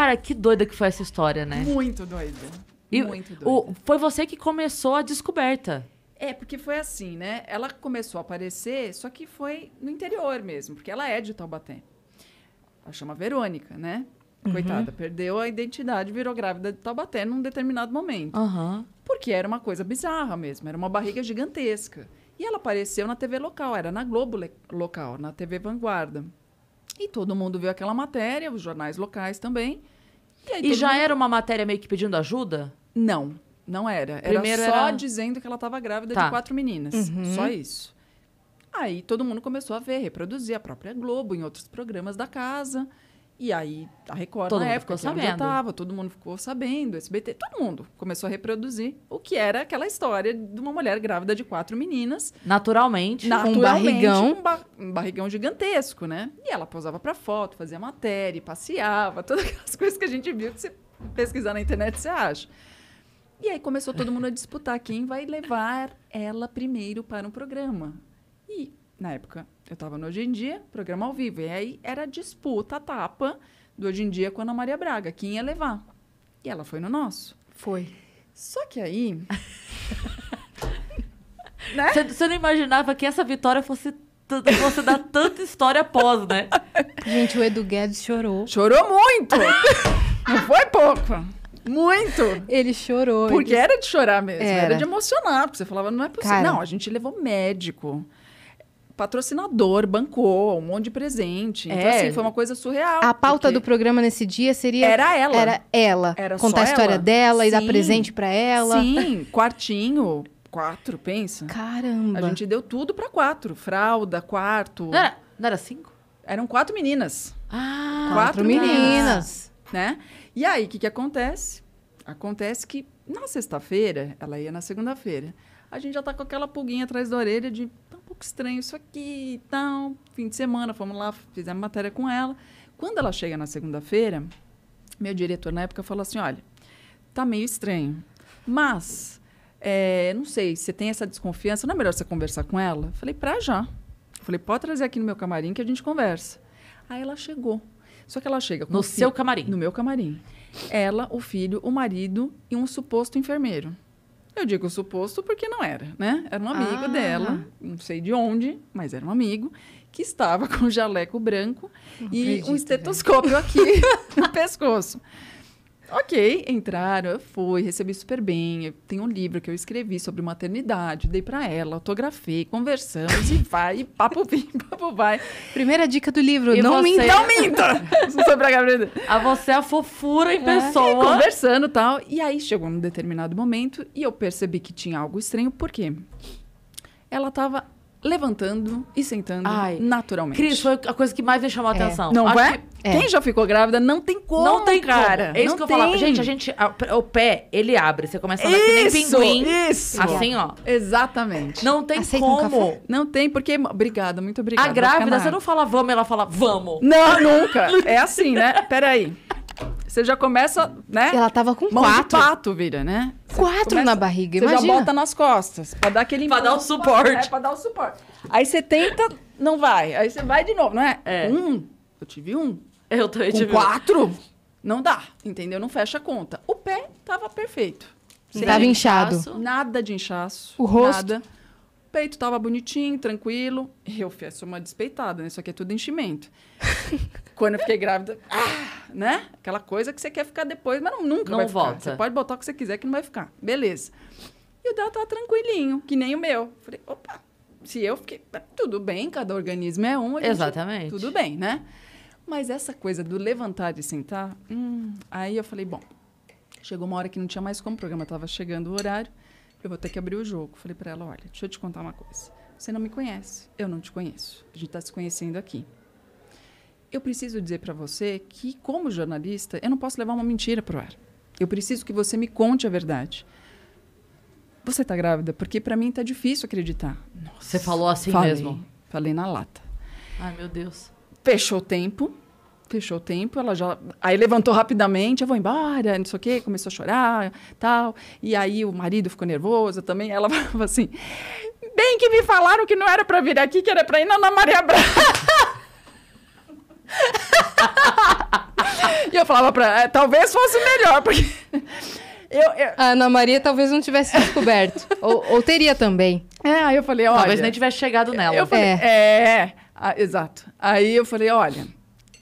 Cara, que doida que foi essa história, né? Muito doida. E muito doida. O, foi você que começou a descoberta. É, porque foi assim, né? Ela começou a aparecer, só que foi no interior mesmo, porque ela é de Taubaté. Ela chama Verônica, né? Uhum. Coitada, uhum. perdeu a identidade, virou grávida de Taubaté num determinado momento. Uhum. Porque era uma coisa bizarra mesmo, era uma barriga gigantesca. E ela apareceu na TV local, era na Globo local, na TV Vanguarda. E todo mundo viu aquela matéria, os jornais locais também. E, e já mundo... era uma matéria meio que pedindo ajuda? Não, não era. Era só era... dizendo que ela estava grávida tá. de quatro meninas. Uhum. Só isso. Aí todo mundo começou a ver, reproduzir a própria Globo em outros programas da casa. E aí a Record todo na mundo época ficou sabendo. Tava, todo mundo ficou sabendo, SBT, todo mundo começou a reproduzir o que era aquela história de uma mulher grávida de quatro meninas. Naturalmente, naturalmente um barrigão. Um, ba um barrigão gigantesco, né? E ela posava para foto, fazia matéria, passeava, todas aquelas coisas que a gente viu que você pesquisar na internet você acha. E aí começou todo mundo a disputar quem vai levar ela primeiro para um programa. E na época, eu estava no Hoje em Dia, programa ao vivo. E aí era disputa, tapa do Hoje em Dia com a Ana Maria Braga, quem ia levar. E ela foi no nosso. Foi. Só que aí. né? você, você não imaginava que essa vitória fosse você dá tanta história após, né? Gente, o Edu Guedes chorou. Chorou muito! Não foi pouco. Muito! Ele chorou. Porque ele... era de chorar mesmo, era, era de emocionar. Você falava, não é possível. Cara, não, a gente levou médico patrocinador, bancou, um monte de presente. Então, é. Então, assim, foi uma coisa surreal. A pauta do programa nesse dia seria. Era ela. Era ela. Era Contar a história ela. dela Sim. e dar presente para ela. Sim, quartinho. Quatro, pensa. Caramba. A gente deu tudo para quatro. Fralda, quarto. Não era, não era cinco? Eram quatro meninas. Ah, quatro, quatro meninas. Né? E aí, o que, que acontece? Acontece que na sexta-feira, ela ia na segunda-feira, a gente já tá com aquela pulguinha atrás da orelha de então, estranho isso aqui e tal. Fim de semana, fomos lá, fizemos matéria com ela. Quando ela chega na segunda-feira, meu diretor na época falou assim: olha, tá meio estranho, mas é, não sei, você tem essa desconfiança, não é melhor você conversar com ela? falei, pra já. falei, pode trazer aqui no meu camarim que a gente conversa. Aí ela chegou. Só que ela chega com No seu camarim? No meu camarim. Ela, o filho, o marido e um suposto enfermeiro. Eu digo suposto porque não era, né? Era um amigo ah. dela, não sei de onde, mas era um amigo, que estava com um jaleco branco não e acredito, um estetoscópio aqui no pescoço. Ok, entraram, foi, recebi super bem. Tem um livro que eu escrevi sobre maternidade, dei para ela, autografei, conversamos e vai, e papo vem, papo vai. Primeira dica do livro, e não você... minta. Não minta! sobre a Gabriela. A você é a fofura em é. pessoa. E conversando e tal. E aí chegou num determinado momento e eu percebi que tinha algo estranho, por quê? Ela tava levantando e sentando Ai. naturalmente. Cris, foi a coisa que mais me chamou a é. atenção. Não Acho é? Que... é? Quem já ficou grávida não tem como, Não tem cara. Como. É isso não que eu tem. falava. Gente, a gente... A, o pé, ele abre. Você começa a andar isso, que nem pinguim. Isso! Assim, ó. Exatamente. Não tem Aceita como. Um não tem, porque... Obrigada, muito obrigada. A grávida, você não fala vamos, ela fala vamos. Não, nunca. é assim, né? Peraí. Você já começa, né? Ela tava com Mão quatro. De pato, vira, né? Você quatro começa, na barriga, você imagina. Você já bota nas costas, pra dar aquele... Pra dar o suporte. Pra, é, pra dar o suporte. Aí você tenta, não vai. Aí você vai de novo, não é? é. Um, eu tive um. Eu também tive quatro, não dá, entendeu? Não fecha a conta. O pé tava perfeito. Sem tava inchado. Inchaço, nada de inchaço. O rosto? Nada. O peito tava bonitinho, tranquilo. Eu fiz uma despeitada, né? Isso aqui é tudo enchimento. Quando eu fiquei grávida, ah, né? Aquela coisa que você quer ficar depois, mas não, nunca não vai volta. Ficar. Você pode botar o que você quiser que não vai ficar. Beleza. E o dela tava tranquilinho, que nem o meu. Falei, opa, se eu fiquei... Tudo bem, cada organismo é um. Exatamente. Tudo bem, né? Mas essa coisa do levantar e sentar, hum, aí eu falei, bom, chegou uma hora que não tinha mais como, o programa estava chegando o horário, eu vou ter que abrir o jogo. Falei para ela, olha, deixa eu te contar uma coisa. Você não me conhece, eu não te conheço. A gente está se conhecendo aqui eu preciso dizer para você que, como jornalista, eu não posso levar uma mentira para o ar. Eu preciso que você me conte a verdade. Você está grávida? Porque para mim está difícil acreditar. Nossa, você falou assim falei, mesmo? Falei na lata. Ai, meu Deus. Fechou o tempo. Fechou o tempo, ela já. Aí levantou rapidamente, eu vou embora, não sei o quê, começou a chorar, tal. E aí o marido ficou nervoso também. Ela falou assim: bem que me falaram que não era para vir aqui, que era para ir na Ana Maria Braga e eu falava pra ela, é, talvez fosse melhor, porque. Eu, eu... A Ana Maria talvez não tivesse descoberto. ou, ou, teria também. É, aí eu falei, olha. Talvez nem tivesse chegado nela. Eu falei, é. é, é. Ah, exato. Aí eu falei, olha,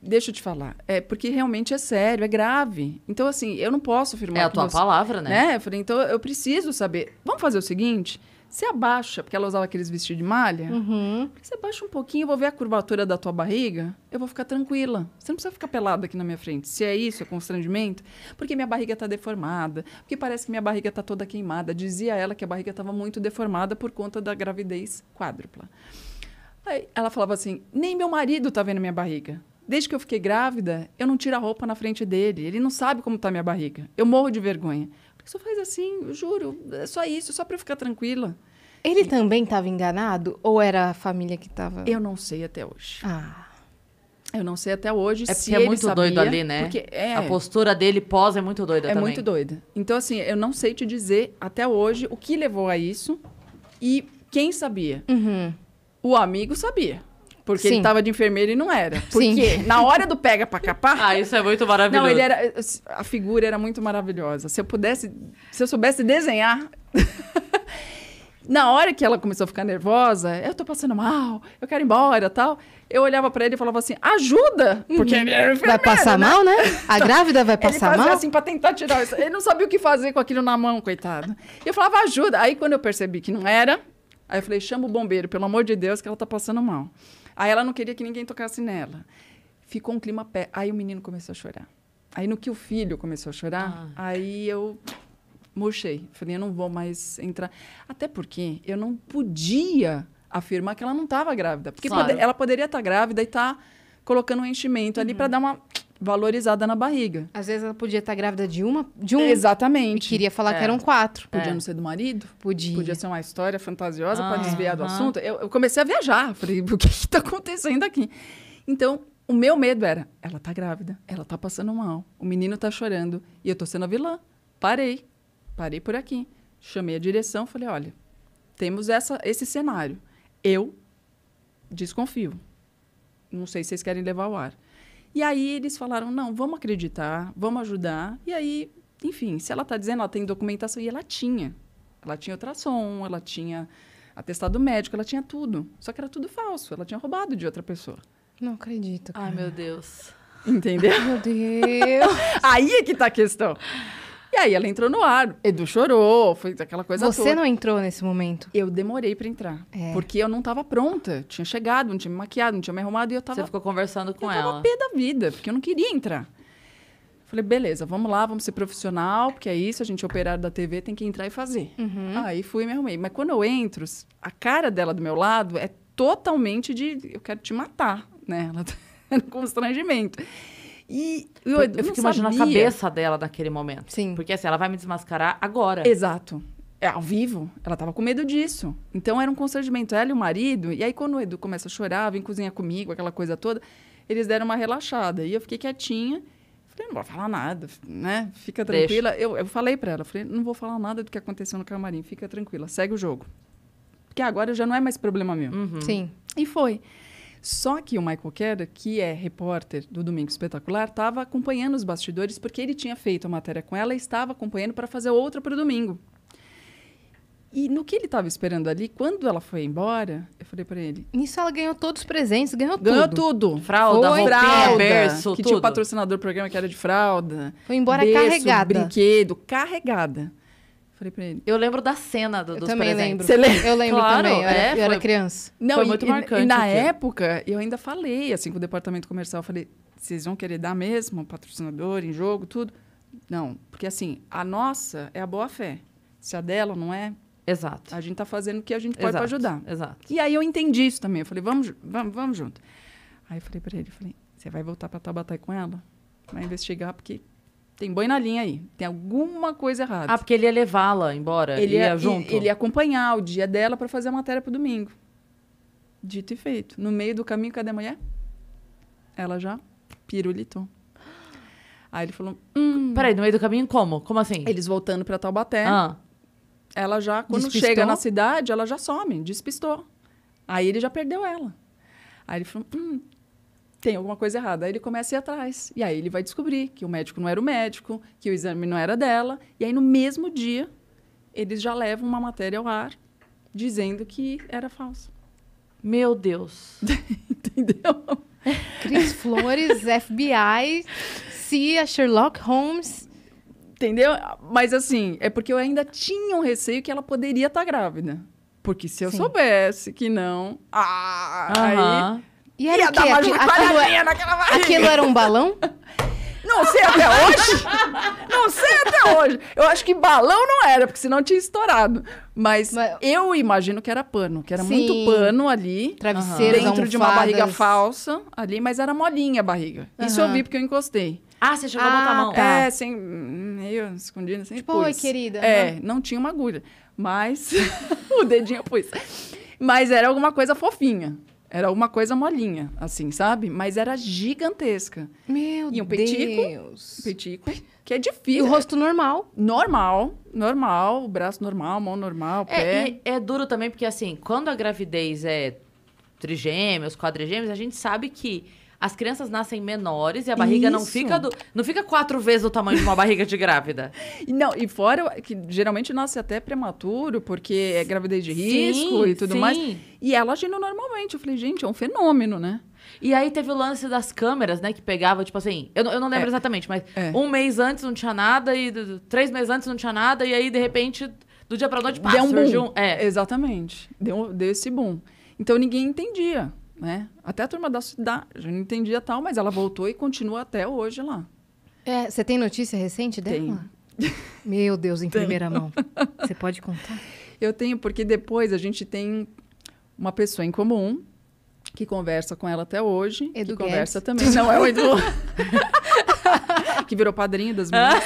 deixa eu te falar. É porque realmente é sério, é grave. Então, assim, eu não posso afirmar. É a tua palavra, né? É, Eu falei, então eu preciso saber. Vamos fazer o seguinte. Você abaixa, porque ela usava aqueles vestidos de malha. Uhum. Você abaixa um pouquinho, eu vou ver a curvatura da tua barriga, eu vou ficar tranquila. Você não precisa ficar pelada aqui na minha frente. Se é isso, é constrangimento, porque minha barriga está deformada, porque parece que minha barriga está toda queimada. Dizia ela que a barriga estava muito deformada por conta da gravidez quádrupla. Aí ela falava assim: nem meu marido está vendo minha barriga. Desde que eu fiquei grávida, eu não tiro a roupa na frente dele. Ele não sabe como está minha barriga. Eu morro de vergonha. Só faz assim, juro, é só isso, só para eu ficar tranquila. Ele e... também estava enganado? Ou era a família que estava. Eu não sei até hoje. Ah. Eu não sei até hoje é se é muito sabia, doido ali, né? Porque é... A postura dele pós é muito doida é também. É muito doida. Então, assim, eu não sei te dizer até hoje o que levou a isso e quem sabia. Uhum. O amigo sabia. Porque Sim. ele tava de enfermeiro e não era. Porque Sim. na hora do pega pra capar. ah, isso é muito maravilhoso. Não, ele era. A figura era muito maravilhosa. Se eu pudesse. Se eu soubesse desenhar. na hora que ela começou a ficar nervosa, eu tô passando mal, eu quero ir embora tal. Eu olhava para ele e falava assim: ajuda! Porque uhum. vai passar né? mal, né? A grávida vai passar ele fazia mal? assim para tentar tirar isso. Ele não sabia o que fazer com aquilo na mão, coitado. Eu falava: ajuda. Aí quando eu percebi que não era, aí eu falei: chama o bombeiro, pelo amor de Deus, que ela tá passando mal. Aí ela não queria que ninguém tocasse nela. Ficou um clima pé. Aí o menino começou a chorar. Aí no que o filho começou a chorar, ah. aí eu murchei. Falei, eu não vou mais entrar. Até porque eu não podia afirmar que ela não estava grávida. Porque claro. pode, ela poderia estar tá grávida e estar tá colocando um enchimento uhum. ali para dar uma valorizada na barriga. Às vezes ela podia estar grávida de uma, de um. Exatamente. E queria falar é. que eram quatro. Podia é. não ser do marido. Podia. Podia ser uma história fantasiosa ah, para desviar é. do assunto. Eu, eu, comecei a viajar. Falei, o que está acontecendo aqui? Então, o meu medo era, ela tá grávida, ela tá passando mal, o menino tá chorando e eu tô sendo a vilã. Parei. Parei por aqui. Chamei a direção, falei, olha, temos essa, esse cenário. Eu desconfio. Não sei se vocês querem levar ao ar e aí eles falaram: não, vamos acreditar, vamos ajudar. E aí, enfim, se ela está dizendo, ela tem documentação, e ela tinha. Ela tinha ultrassom, ela tinha atestado médico, ela tinha tudo. Só que era tudo falso, ela tinha roubado de outra pessoa. Não acredito. Cara. Ai, meu Deus. Entendeu? Meu Deus. aí é que está a questão. E aí ela entrou no ar. Edu chorou, foi aquela coisa Você toda. não entrou nesse momento? Eu demorei para entrar. É. Porque eu não tava pronta. Tinha chegado, não tinha me maquiado, não tinha me arrumado e eu tava. Você ficou conversando com eu ela. Eu tava pé da vida, porque eu não queria entrar. Falei, beleza, vamos lá, vamos ser profissional, porque é isso, a gente é operário da TV, tem que entrar e fazer. Uhum. Aí fui e me arrumei. Mas quando eu entro, a cara dela do meu lado é totalmente de eu quero te matar, né? Ela tá constrangimento. E eu, eu, eu fico imaginando a cabeça dela naquele momento. Sim. Porque assim, ela vai me desmascarar agora. Exato. É, ao vivo, ela estava com medo disso. Então era um constrangimento, ela e o marido. E aí, quando o Edu começa a chorar, vem cozinhar comigo, aquela coisa toda, eles deram uma relaxada. E eu fiquei quietinha. Falei, não vou falar nada, né? Fica tranquila. Eu, eu falei para ela, falei, não vou falar nada do que aconteceu no camarim, fica tranquila, segue o jogo. Porque agora já não é mais problema meu. Uhum. Sim. E foi. Só que o Michael Kerr, que é repórter do Domingo Espetacular, estava acompanhando os bastidores porque ele tinha feito a matéria com ela e estava acompanhando para fazer outra para o domingo. E no que ele estava esperando ali, quando ela foi embora, eu falei para ele. Nisso ela ganhou todos os presentes, ganhou, ganhou tudo. tudo. Fralda, foi, berço, que tudo. tinha o patrocinador do programa que era de fralda. Foi embora berço, carregada. brinquedo, carregada. Falei pra ele. Eu lembro da cena do, eu dos também presentes. Lembro. Lembra? Eu lembro claro, também. Eu, é, era, eu era, criança. Não, foi e, muito marcante. E na época, eu ainda falei assim com o departamento comercial, falei, vocês vão querer dar mesmo, patrocinador, em jogo, tudo? Não, porque assim, a nossa é a boa fé. Se a dela não é, Exato. A gente está fazendo o que a gente pode para ajudar. Exato. E aí eu entendi isso também. Eu falei, vamos, vamos, vamos junto. Aí eu falei para ele, falei, você vai voltar para Tabatai com ela? Vai investigar, porque tem boi na linha aí. Tem alguma coisa errada. Ah, porque ele ia levá-la embora. Ele ia, ia junto. Ele ia acompanhar o dia dela para fazer a matéria pro domingo. Dito e feito. No meio do caminho, cadê a mulher? Ela já pirulitou. Aí ele falou: hum. Peraí, no meio do caminho como? Como assim? Eles voltando pra Taubaté. Ah. Ela já, quando despistou? chega na cidade, ela já some, despistou. Aí ele já perdeu ela. Aí ele falou: hum, tem alguma coisa errada. Aí ele começa a ir atrás. E aí ele vai descobrir que o médico não era o médico, que o exame não era dela. E aí, no mesmo dia, eles já levam uma matéria ao ar dizendo que era falso. Meu Deus. Entendeu? Cris Flores, FBI, CIA, Sherlock Holmes. Entendeu? Mas assim, é porque eu ainda tinha um receio que ela poderia estar tá grávida. Porque se eu Sim. soubesse que não. Ah, uh -huh. aí e era Ia o quê? Dar uma aquilo, naquela barriga. aquilo era um balão? Não sei até hoje. não sei até hoje. Eu acho que balão não era, porque senão tinha estourado. Mas, Mas... eu imagino que era pano, que era Sim. muito pano ali. Travesseiro, Dentro almofadas. de uma barriga falsa ali, mas era molinha a barriga. Uhum. Isso eu vi porque eu encostei. Ah, você chegou ah, a botar a mão. Ah, tá. É, sem... Meio escondido, sem Tipo, pus. oi, querida. É, não tinha uma agulha. Mas... o dedinho eu pus. Mas era alguma coisa fofinha. Era uma coisa molinha, assim, sabe? Mas era gigantesca. Meu e um petico, Deus. Um petico, que é difícil. E o rosto normal. Normal, normal, o braço normal, mão normal, é, pé. É, é duro também, porque assim, quando a gravidez é trigêmeos, quadrigêmeos, a gente sabe que as crianças nascem menores e a barriga Isso. não fica do, não fica quatro vezes o tamanho de uma barriga de grávida. Não, e fora que geralmente nasce até prematuro, porque é gravidez de sim, risco e tudo sim. mais. E ela agindo normalmente. Eu falei, gente, é um fenômeno, né? E aí teve o lance das câmeras, né? Que pegava, tipo assim, eu, eu não lembro é. exatamente, mas é. um mês antes não tinha nada, e três meses antes não tinha nada, e aí, de repente, do dia pra noite, passa. deu um boom. Um, é. Exatamente. Deu, deu esse boom. Então ninguém entendia. Né? Até a turma da cidade, não entendia tal, mas ela voltou e continua até hoje lá. É, você tem notícia recente dela? Tenho. Meu Deus, em tenho. primeira mão. Você pode contar? Eu tenho, porque depois a gente tem uma pessoa em comum que conversa com ela até hoje. Edu que Guedes. conversa também. Não é o Edu. que virou padrinho das meninas.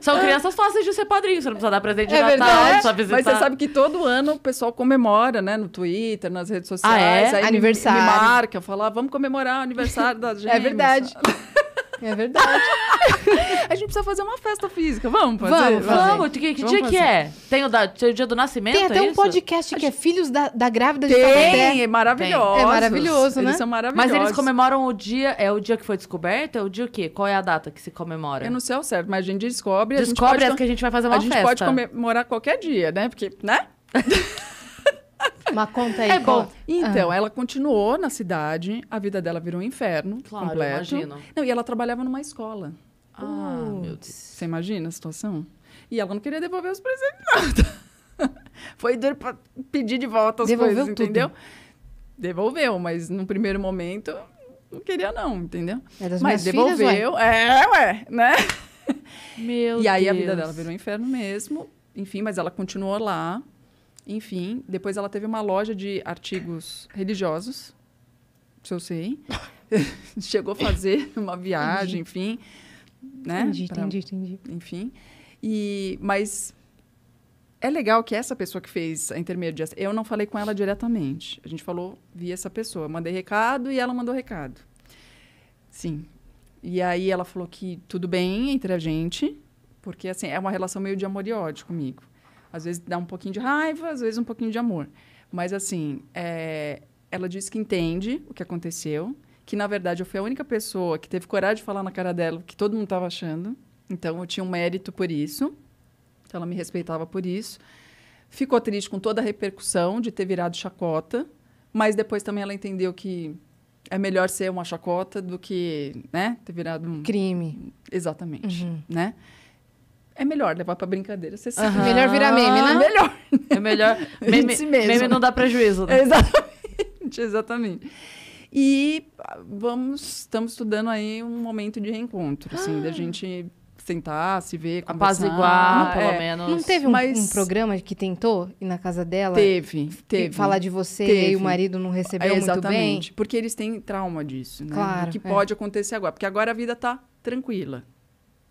São é. crianças fáceis de ser padrinho. Você não precisa dar presente de é Natal, verdade. só visitar. Mas você sabe que todo ano o pessoal comemora, né? No Twitter, nas redes sociais. Ah, é? aniversário. Me, me marca, fala, ah, vamos comemorar o aniversário da é gente. É verdade. é verdade a gente precisa fazer uma festa física. Vamos fazer? Vamos, vamos. vamos. Que, que vamos dia fazer. que é? Tem o, da, tem o dia do nascimento? Tem até é um podcast que é Filhos da, da Grávida tem, de Taubaté. É maravilhoso. É maravilhoso, né? Eles são maravilhosos. Mas eles comemoram o dia. É o dia que foi descoberto? É o dia o quê? Qual é a data que se comemora? Eu não sei ao certo, mas a gente descobre. Descobre a gente pode, que a gente vai fazer uma festa. A gente pode comemorar qualquer dia, né? Porque, né? Uma conta aí. É bom. Então, ah. ela continuou na cidade, a vida dela virou um inferno claro, completo. Imagino. Não, e ela trabalhava numa escola. Ah, uh, meu Deus. Você imagina a situação? E ela não queria devolver os presentes, nada. Foi duro pra pedir de volta as Devolveu coisas, tudo. entendeu? Devolveu, mas no primeiro momento não queria, não, entendeu? É mas devolveu. Filhas, ué. É, ué, né? Meu e aí Deus. a vida dela virou um inferno mesmo. Enfim, mas ela continuou lá. Enfim, depois ela teve uma loja de artigos religiosos, se eu sei. Chegou a fazer uma viagem, enfim né? Entendi, pra, entendi, entendi. Enfim. E, mas é legal que essa pessoa que fez a intermediação, eu não falei com ela diretamente. A gente falou via essa pessoa. Eu mandei recado e ela mandou recado. Sim. E aí ela falou que tudo bem entre a gente, porque assim, é uma relação meio de amor e ódio comigo. Às vezes dá um pouquinho de raiva, às vezes um pouquinho de amor. Mas assim, é... ela disse que entende o que aconteceu que na verdade eu fui a única pessoa que teve coragem de falar na cara dela o que todo mundo estava achando. Então eu tinha um mérito por isso. Então ela me respeitava por isso. Ficou triste com toda a repercussão de ter virado chacota, mas depois também ela entendeu que é melhor ser uma chacota do que, né, ter virado um crime. Exatamente, uhum. né? É melhor levar pra brincadeira, você sabe. Uhum. Melhor virar meme, né? É melhor. É melhor. meme, si mesmo. meme não dá prejuízo, né? Exatamente, exatamente. E vamos, estamos estudando aí um momento de reencontro, assim, da ah. gente sentar, se ver, conversar. Apaziguar, pelo é. menos. Não teve um, Mas... um programa que tentou ir na casa dela? Teve, teve. Falar de você teve. e o marido não recebeu é, muito bem? Exatamente, porque eles têm trauma disso, né? Claro. O que é. pode é. acontecer agora, porque agora a vida está tranquila.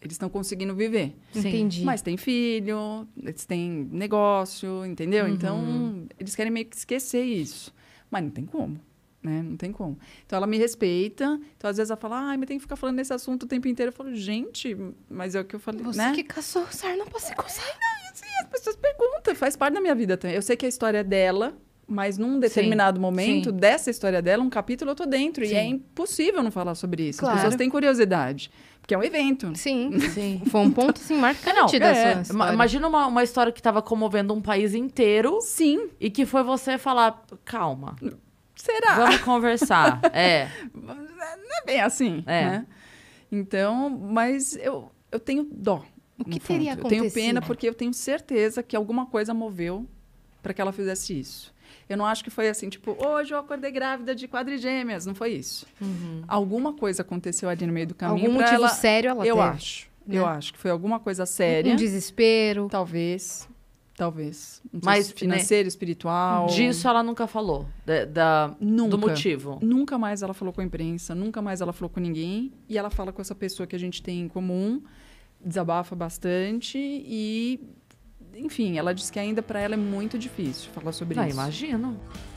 Eles estão conseguindo viver. Sim. Entendi. Mas tem filho, eles têm negócio, entendeu? Então, uhum. Então, eles querem meio que esquecer isso. Mas não tem como. Né? Não tem como. Então ela me respeita. Então às vezes ela fala, ai, mas tem que ficar falando nesse assunto o tempo inteiro. Eu falo, gente, mas é o que eu falei, Você né? que caçou Sarah não pra se coçar. É, assim, as pessoas perguntam, faz parte da minha vida também. Eu sei que a história é dela, mas num determinado sim, momento sim. dessa história dela, um capítulo eu tô dentro. Sim. E é impossível não falar sobre isso. Claro. As pessoas têm curiosidade. Porque é um evento. Sim, sim. Foi um ponto, assim, é, marcante não, é, Imagina uma, uma história que estava comovendo um país inteiro. Sim. E que foi você falar, calma. Será? Vamos conversar. É. é. Não é bem assim. É. Né? Então, mas eu, eu tenho dó. O que teria acontecido? Eu tenho pena porque eu tenho certeza que alguma coisa moveu para que ela fizesse isso. Eu não acho que foi assim, tipo, hoje eu acordei grávida de quadrigêmeas. Não foi isso. Uhum. Alguma coisa aconteceu ali no meio do caminho. Algum motivo ela... sério ela Eu teve. acho. Né? Eu acho que foi alguma coisa séria. Um desespero. Talvez. Talvez. Não né, financeiro, né, espiritual. Disso ela nunca falou. Da, da, nunca, do motivo. Nunca mais ela falou com a imprensa, nunca mais ela falou com ninguém. E ela fala com essa pessoa que a gente tem em comum, desabafa bastante e. Enfim, ela diz que ainda para ela é muito difícil falar sobre ah, isso. Ah, imagino.